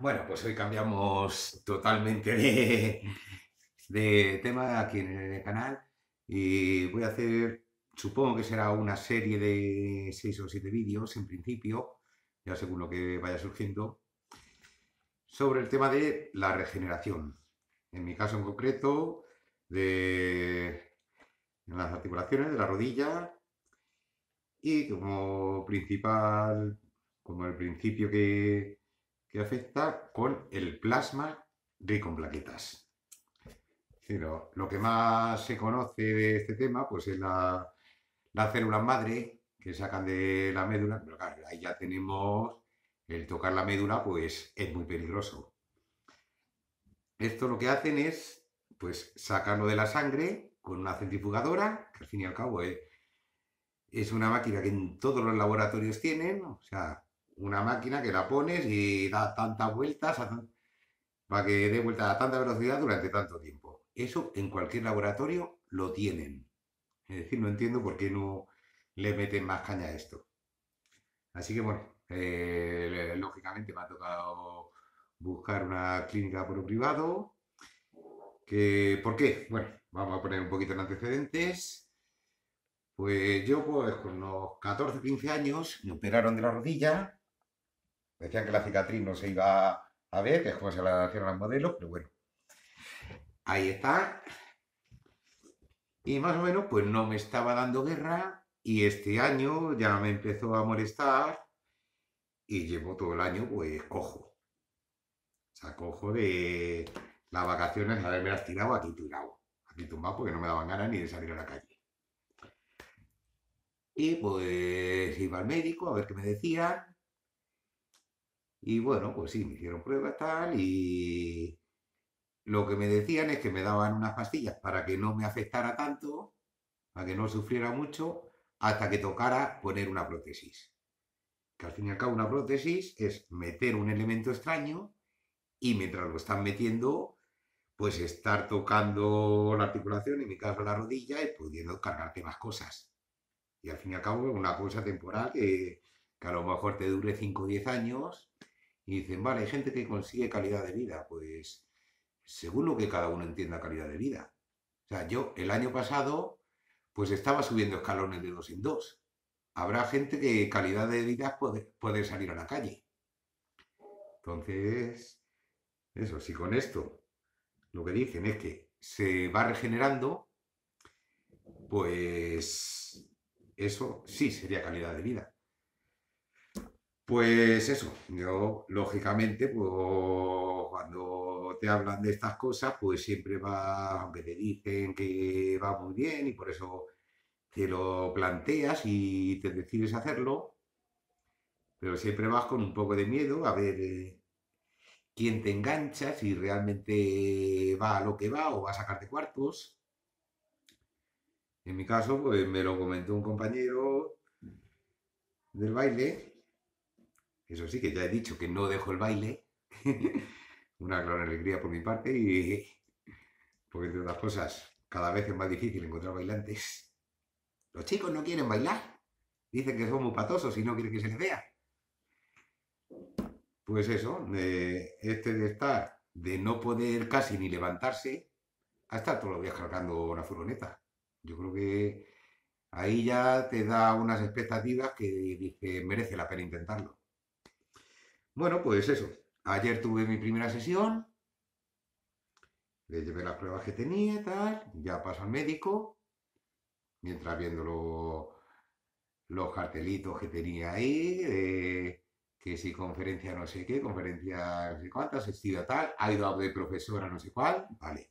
Bueno, pues hoy cambiamos totalmente de, tema aquí en el canal y voy a hacer, supongo que será una serie de seis o siete vídeos en principio, ya según lo que vaya surgiendo, sobre el tema de la regeneración. En mi caso en concreto, de las articulaciones de la rodilla y como principal, como el principio que que afecta con el plasma rico en plaquetas. Pero lo que más se conoce de este tema pues es la, célula madre que sacan de la médula, pero claro, ahí ya tenemos el tocar la médula, pues es muy peligroso. Esto lo que hacen es, pues, sacarlo de la sangre con una centrifugadora, que al fin y al cabo es, eh, es una máquina que en todos los laboratorios tienen, o sea, una máquina que la pones y da tantas vueltas para que dé vueltas a tanta velocidad durante tanto tiempo. Eso en cualquier laboratorio lo tienen. Es decir, no entiendo por qué no le meten más caña a esto. Así que bueno, eh, lógicamente me ha tocado buscar una clínica por privado. ¿Por qué? Bueno, vamos a poner un poquito en antecedentes. Pues yo, pues con los 14, 15 años, me operaron de la rodilla Decían que la cicatriz no se iba a ver, que es como se la hacían los modelos, pero bueno. Ahí está. Y más o menos, pues no me estaba dando guerra y este año ya me empezó a molestar y llevo todo el año pues cojo. O sea, cojo de las vacaciones, haberme las tirado aquí tirado, aquí tumbado, porque no me daban ganas ni de salir a la calle. Y pues iba al médico a ver qué me decían y bueno, pues sí, me hicieron pruebas tal y lo que me decían es que me daban unas pastillas para que no me afectara tanto, para que no sufriera mucho, hasta que tocara poner una prótesis. Que al fin y al cabo una prótesis es meter un elemento extraño y mientras lo están metiendo, pues estar tocando la articulación, en mi caso la rodilla, y pudiendo cargarte más cosas. Y al fin y al cabo una cosa temporal que, que a lo mejor te dure 5 o 10 años y dicen, vale, hay gente que consigue calidad de vida, pues según lo que cada uno entienda calidad de vida. O sea, yo el año pasado pues estaba subiendo escalones de dos en dos. Habrá gente que calidad de vida puede, puede salir a la calle. Entonces, eso, si con esto lo que dicen es que se va regenerando, pues eso sí sería calidad de vida. Pues eso, yo lógicamente, pues, cuando te hablan de estas cosas, pues siempre va, aunque te dicen que va muy bien y por eso te lo planteas y te decides hacerlo, pero siempre vas con un poco de miedo a ver eh, quién te engancha, si realmente va a lo que va o va a sacarte cuartos. En mi caso, pues me lo comentó un compañero del baile eso sí, que ya he dicho que no dejo el baile. Una gran alegría por mi parte y... Porque entre otras cosas, cada vez es más difícil encontrar bailantes. Los chicos no quieren bailar. Dicen que son muy patosos y no quieren que se les vea. Pues eso, eh, este de estar, de no poder casi ni levantarse, a estar todos los días cargando una furgoneta. Yo creo que ahí ya te da unas expectativas que merece la pena intentarlo. Bueno, pues eso. Ayer tuve mi primera sesión, le llevé las pruebas que tenía, y tal, ya paso al médico, mientras viendo los cartelitos que tenía ahí, que si conferencia no sé qué, conferencia no sé cuántas, y tal, ha ido de profesora no sé cuál, vale.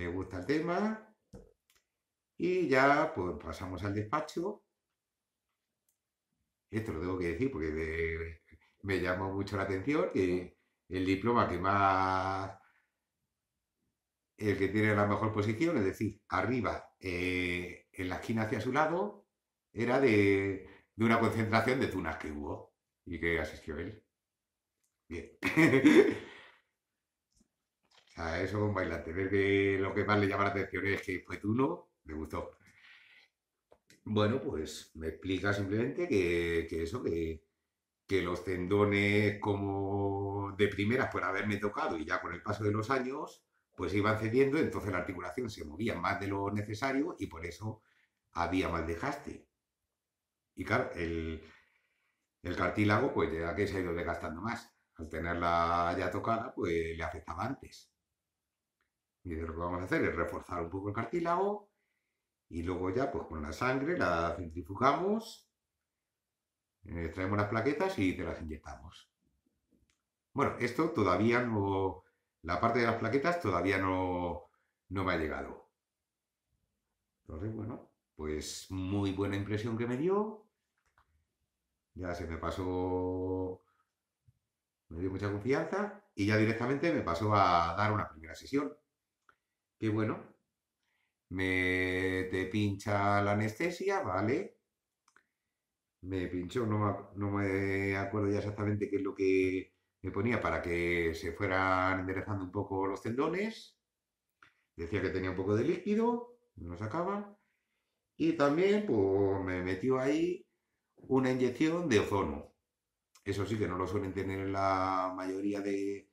Le gusta el tema y ya pues pasamos al despacho esto lo tengo que decir porque me, llamó mucho la atención, que el diploma que más, el que tiene la mejor posición, es decir, arriba, eh, en la esquina hacia su lado, era de, una concentración de tunas que hubo y que asistió él. Bien. o eso es un bailante. lo que más le llama la atención es que fue tú, tuno, me gustó. Bueno, pues me explica simplemente que, eso, que, los tendones como de primeras por haberme tocado y ya con el paso de los años, pues iban cediendo, entonces la articulación se movía más de lo necesario y por eso había más desgaste. Y claro, el, el cartílago, pues ya que se ha ido desgastando más. Al tenerla ya tocada, pues le afectaba antes. Y lo que vamos a hacer es reforzar un poco el cartílago y luego ya, pues con la sangre la centrifugamos, extraemos eh, las plaquetas y te las inyectamos. Bueno, esto todavía no, la parte de las plaquetas todavía no, me ha llegado. Entonces, bueno, pues muy buena impresión que me dio. Ya se me pasó, me dio mucha confianza y ya directamente me pasó a dar una primera sesión. Qué bueno, me te pincha la anestesia, ¿vale? Me pinchó, no, me acuerdo ya exactamente qué es lo que me ponía para que se fueran enderezando un poco los tendones. Decía que tenía un poco de líquido, no acaban Y también pues, me metió ahí una inyección de ozono. Eso sí que no lo suelen tener la mayoría de,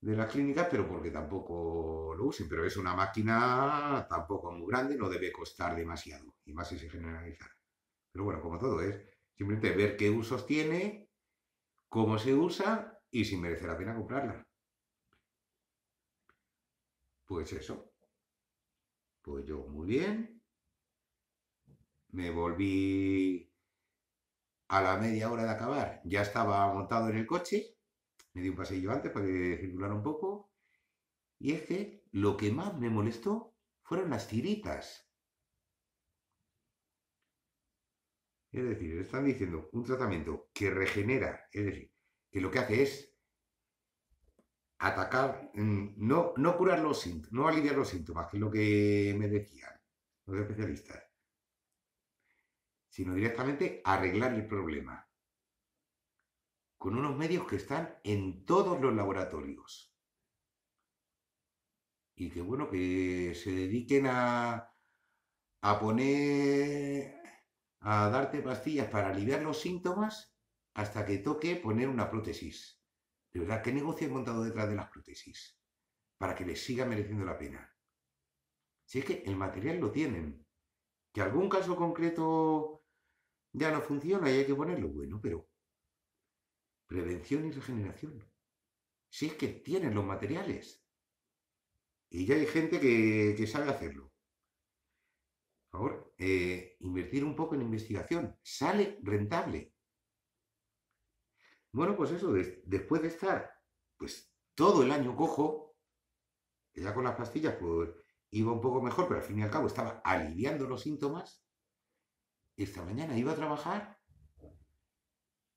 de las clínicas, pero porque tampoco lo usen. Pero es una máquina tampoco muy grande, no debe costar demasiado, y más si se generaliza. Pero bueno, como todo es simplemente ver qué usos tiene, cómo se usa y si merece la pena comprarla. Pues eso. Pues yo muy bien. Me volví a la media hora de acabar. Ya estaba montado en el coche me di un paseillo antes para circular un poco, y es que lo que más me molestó fueron las tiritas. Es decir, están diciendo un tratamiento que regenera, es decir, que lo que hace es atacar, mm, no, no curar los síntomas, no aliviar los síntomas, que es lo que me decían los especialistas, sino directamente arreglar el problema con unos medios que están en todos los laboratorios. Y que bueno, que se dediquen a, a poner, a darte pastillas para aliviar los síntomas hasta que toque poner una prótesis. De verdad, ¿qué negocio he montado detrás de las prótesis? Para que les siga mereciendo la pena. Si es que el material lo tienen. Que algún caso concreto ya no funciona y hay que ponerlo bueno, pero Prevención y regeneración. Si es que tienen los materiales. Y ya hay gente que, que sabe hacerlo. Por favor, eh, invertir un poco en investigación. Sale rentable. Bueno, pues eso, después de estar pues todo el año cojo, ya con las pastillas pues, iba un poco mejor, pero al fin y al cabo estaba aliviando los síntomas, esta mañana iba a trabajar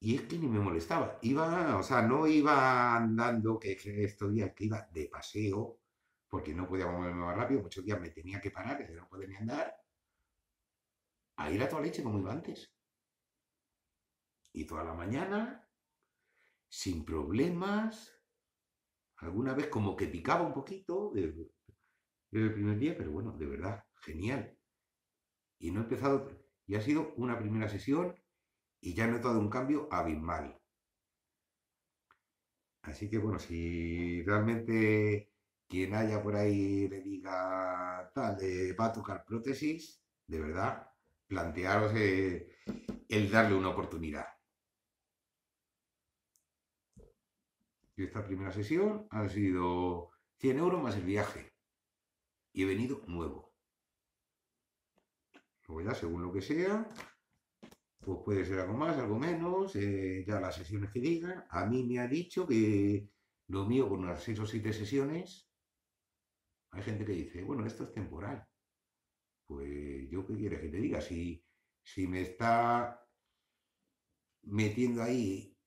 y es que ni me molestaba. Iba, o sea, no iba andando, que estos días que iba de paseo, porque no podía moverme más rápido, muchos días me tenía que parar, que no podía ni andar, a ir a toda leche como iba antes. Y toda la mañana, sin problemas, alguna vez como que picaba un poquito el primer día, pero bueno, de verdad, genial. Y no he empezado, y ha sido una primera sesión y ya he notado un cambio abismal. Así que bueno, si realmente quien haya por ahí le diga tal, eh, va a tocar prótesis, de verdad, plantearos eh, el darle una oportunidad. Y esta primera sesión ha sido 100 euros más el viaje. Y he venido nuevo. Luego ya, según lo que sea, pues puede ser algo más, algo menos, eh, ya las sesiones que digan. A mí me ha dicho que lo mío con unas seis o siete sesiones, hay gente que dice, bueno, esto es temporal. Pues yo qué quiero que te diga, si, me está metiendo ahí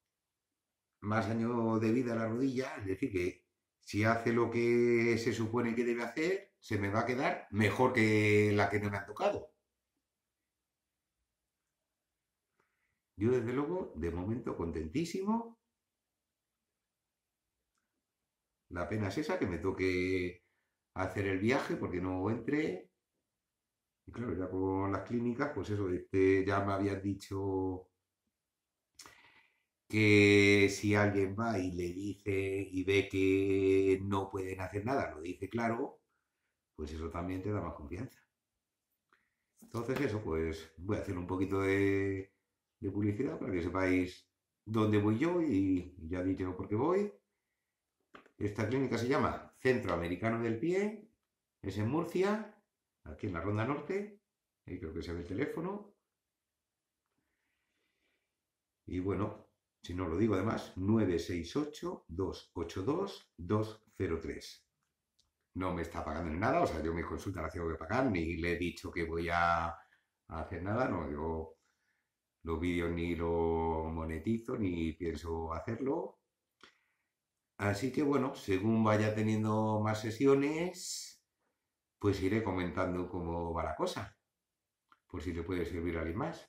más año de vida a la rodilla, es decir, que si hace lo que se supone que debe hacer, se me va a quedar mejor que la que no me ha tocado. Yo desde luego, de momento contentísimo. La pena es esa, que me toque hacer el viaje porque no entré. Y claro, ya con las clínicas, pues eso, este, ya me habías dicho que si alguien va y le dice y ve que no pueden hacer nada, lo dice claro, pues eso también te da más confianza. Entonces eso, pues voy a hacer un poquito de, de publicidad para que sepáis dónde voy yo y ya dicho por qué voy. Esta clínica se llama Centro Americano del Pie, es en Murcia, aquí en la Ronda Norte, ahí creo que se ve el teléfono. Y bueno, si no lo digo además, 968-282-203. No me está pagando ni nada, o sea, yo mi consulta la tengo que pagar, ni le he dicho que voy a hacer nada, no, yo los vídeos ni lo monetizo, ni pienso hacerlo. Así que bueno, según vaya teniendo más sesiones, pues iré comentando cómo va la cosa, por si le puede servir a alguien más.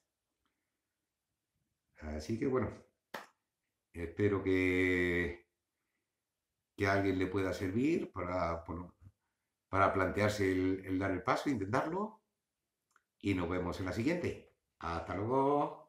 Así que bueno, espero que, que a alguien le pueda servir para, para plantearse el, el dar el paso, intentarlo, y nos vemos en la siguiente. Hasta luego.